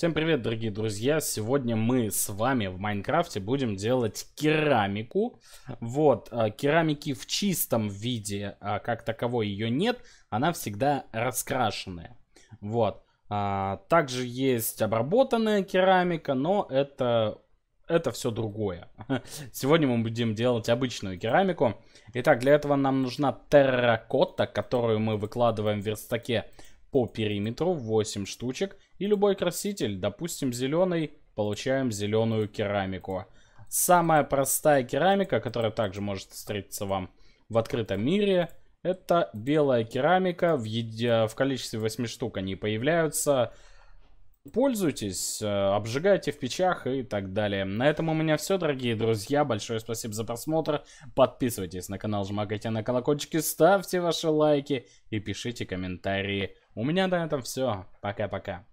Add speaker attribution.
Speaker 1: Всем привет, дорогие друзья! Сегодня мы с вами в Майнкрафте будем делать керамику. Вот, э, керамики в чистом виде, а, как таковой ее нет, она всегда раскрашенная. Вот. А, также есть обработанная керамика, но это, это все другое. Сегодня мы будем делать обычную керамику. Итак, для этого нам нужна терракота, которую мы выкладываем в верстаке по периметру 8 штучек. И любой краситель, допустим, зеленый, получаем зеленую керамику. Самая простая керамика, которая также может встретиться вам в открытом мире, это белая керамика. В, еде... в количестве 8 штук они появляются. Пользуйтесь, э, обжигайте в печах и так далее. На этом у меня все, дорогие друзья. Большое спасибо за просмотр. Подписывайтесь на канал, жмакайте на колокольчики, ставьте ваши лайки и пишите комментарии. У меня на этом все. Пока-пока.